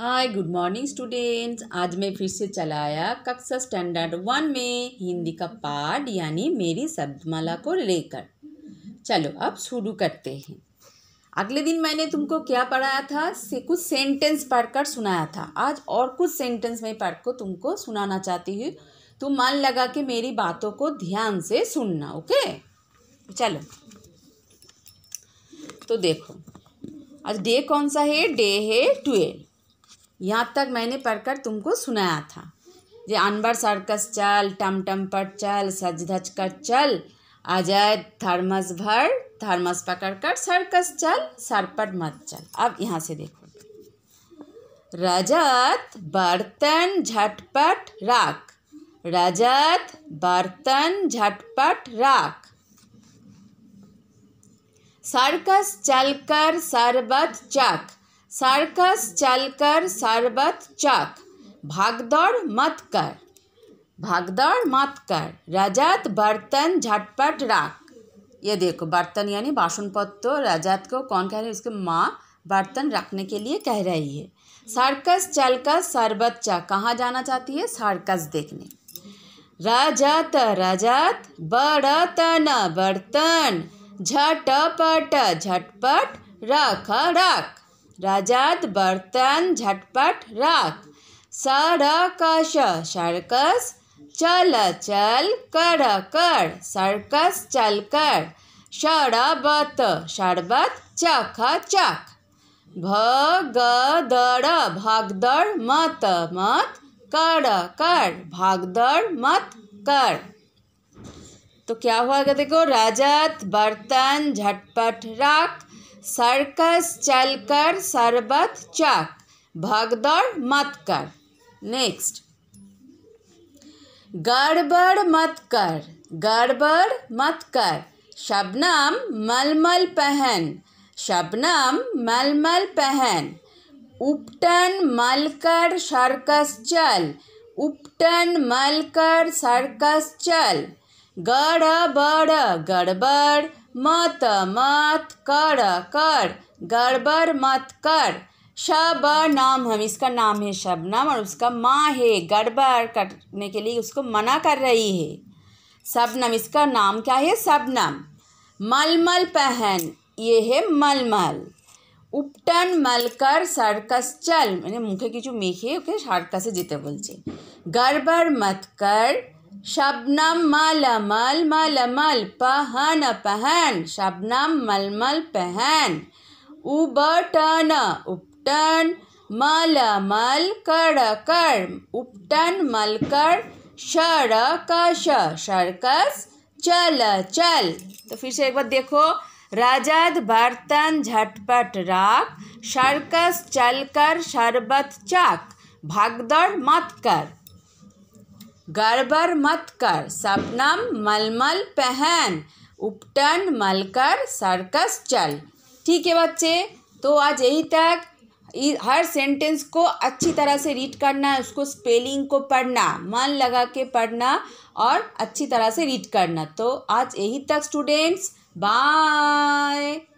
hi good morning students आज मैं फिर से चलाया कक्षा स्टैंडर्ड वन में हिंदी का पाठ यानी मेरी शब्दमाला को लेकर चलो अब शुरू करते हैं अगले दिन मैंने तुमको क्या पढ़ाया था से कुछ सेंटेंस पढ़कर सुनाया था आज और कुछ सेंटेंस मैं पढ़ को तुमको सुनाना चाहती हूँ तुम मन लगा के मेरी बातों को ध्यान से सुनना ओके चलो तो देखो आज डे कौन सा है डे है ट्वेल्व यहाँ तक मैंने पढ़कर तुमको सुनाया था जे अनबर सर्कस चल टमटम पर चल सज धज कर चल अजय थर्मस भर थर्मस पकड़ कर सर्कस चल पर मत चल अब यहाँ से देखो रजत बर्तन झटपट राख रजत बर्तन झटपट राख सर्कस चलकर शरबत चख सर्कस चलकर शरबत चक भागदौड़ मत कर भागदौड़ मत कर रजत बर्तन झटपट रख ये देखो बर्तन यानी बासन पत्र रजत को कौन कह रही है उसके माँ बर्तन रखने के लिए कह रही है सर्कस चलकर शरबत चक कहाँ जाना चाहती है सर्कस देखने रजत रजत बरतन बर्तन झटपट झटपट रख रख रजत बर्तन झटपट राख सरकस सर्कस चल चल कर कर सर्कस चल कर शरबत शरबत चख चख भगदड़ भागदड़ मत मत कर कर भागदड़ मत कर तो क्या हुआ देखो रजत बर्तन झटपट राख सर्कस चलकर शरबत चक भगदड़ मत कर नेक्स्ट गड़बड़ मत कर गड़बड़ मत कर शबनम मलमल पहन शबनम मलमल पहन उपटन मलकर सर्कस चल उपटन मलकर सर्कस चल गड़बड़ गड़बड़ मत मत कर कर गड़बड़ मत कर शब नाम हम इसका नाम है नाम और उसका माँ है गड़बड़ करने के लिए उसको मना कर रही है सबनम इसका नाम क्या है सबनम मलमल पहन ये है मलमल उपटन सर्कस चल मैंने मुखे की जो मेखे মেখে ওকে जीते बोल गड़बड़ मत कर शबनम मल मल मल मल पहन पहन शबनम मल मल पहन उबटन उपटन मल मल कर कर उपटन मल कर शर कश शरकस चल चल तो फिर से एक बार देखो राजद बर्तन झटपट राख शर्कस कर शरबत चाक भागदौड़ मत कर गड़बड़ मत कर सपनम मलमल पहन उपटन मलकर सर्कस चल ठीक है बच्चे तो आज यही तक हर सेंटेंस को अच्छी तरह से रीड करना है उसको स्पेलिंग को पढ़ना मन लगा के पढ़ना और अच्छी तरह से रीड करना तो आज यही तक स्टूडेंट्स बाय